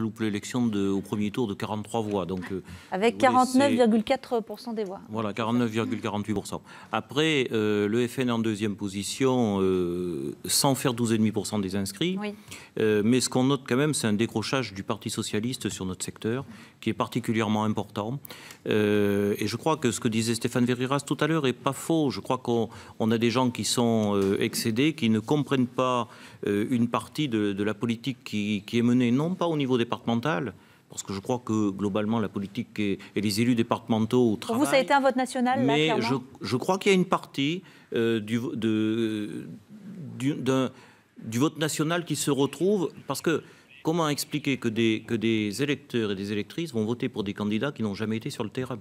loupe l'élection au premier tour de 43 voix. Donc, euh, Avec 49,4% des voix. Voilà, 49,48%. Après, euh, le FN en deuxième position, euh, sans faire 12,5% des inscrits. mais ce qu'on note quand même, c'est un décrochage du Parti socialiste sur notre secteur, qui est particulièrement important. et je crois que ce que disait Stéphane Verriras tout à l'heure n'est pas faux. Je crois qu'on a des gens qui sont excédés, qui ne comprennent pas une partie de, la politique qui, qui est menée, non pas au niveau des parce que je crois que globalement la politique et, les élus départementaux travaillent. vous, ça a été un vote national, Mais je, crois qu'il y a une partie euh, du, vote national qui se retrouve, parce que comment expliquer que des, que des électeurs et des électrices vont voter pour des candidats qui n'ont jamais été sur le terrain